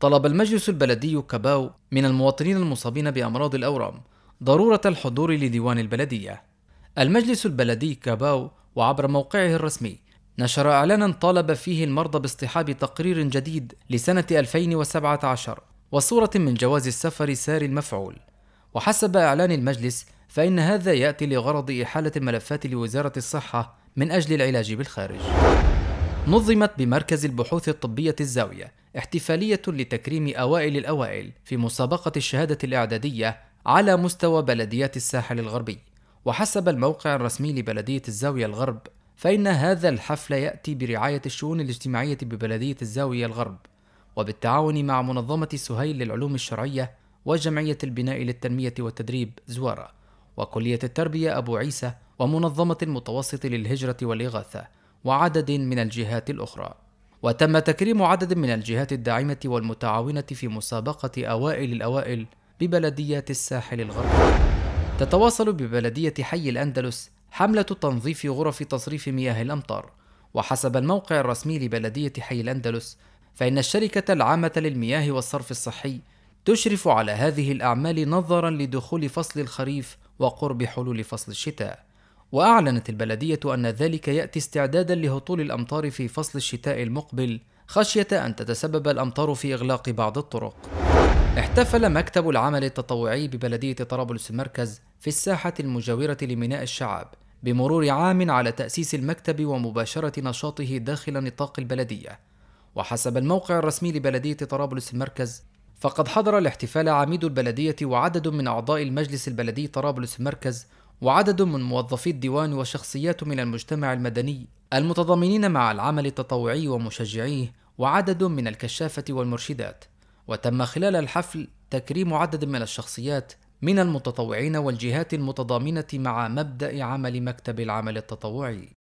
طلب المجلس البلدي كباو من المواطنين المصابين بأمراض الأورام ضرورة الحضور لديوان البلدية. المجلس البلدي كباو وعبر موقعه الرسمي نشر إعلانا طالب فيه المرضى باصطحاب تقرير جديد لسنة 2017 وصورة من جواز السفر ساري المفعول وحسب إعلان المجلس فإن هذا يأتي لغرض إحالة الملفات لوزارة الصحة من أجل العلاج بالخارج. نظمت بمركز البحوث الطبية الزاوية احتفالية لتكريم أوائل الأوائل في مسابقة الشهادة الإعدادية على مستوى بلديات الساحل الغربي، وحسب الموقع الرسمي لبلدية الزاوية الغرب، فإن هذا الحفل يأتي برعاية الشؤون الاجتماعية ببلدية الزاوية الغرب، وبالتعاون مع منظمة سهيل للعلوم الشرعية وجمعية البناء للتنمية والتدريب زوارة وكلية التربية أبو عيسى ومنظمة المتوسط للهجرة والإغاثة وعدد من الجهات الأخرى وتم تكريم عدد من الجهات الداعمة والمتعاونة في مسابقة أوائل الأوائل ببلديات الساحل الغربي تتواصل ببلدية حي الأندلس حملة تنظيف غرف تصريف مياه الأمطار وحسب الموقع الرسمي لبلدية حي الأندلس فإن الشركة العامة للمياه والصرف الصحي تشرف على هذه الأعمال نظرا لدخول فصل الخريف وقرب حلول فصل الشتاء وأعلنت البلدية أن ذلك يأتي استعدادا لهطول الأمطار في فصل الشتاء المقبل خشية أن تتسبب الأمطار في إغلاق بعض الطرق احتفل مكتب العمل التطوعي ببلدية طرابلس المركز في الساحة المجاورة لميناء الشعب بمرور عام على تأسيس المكتب ومباشرة نشاطه داخل نطاق البلدية وحسب الموقع الرسمي لبلدية طرابلس المركز فقد حضر الاحتفال عميد البلدية وعدد من أعضاء المجلس البلدي طرابلس مركز وعدد من موظفي الديوان وشخصيات من المجتمع المدني المتضامنين مع العمل التطوعي ومشجعيه وعدد من الكشافة والمرشدات وتم خلال الحفل تكريم عدد من الشخصيات من المتطوعين والجهات المتضامنة مع مبدأ عمل مكتب العمل التطوعي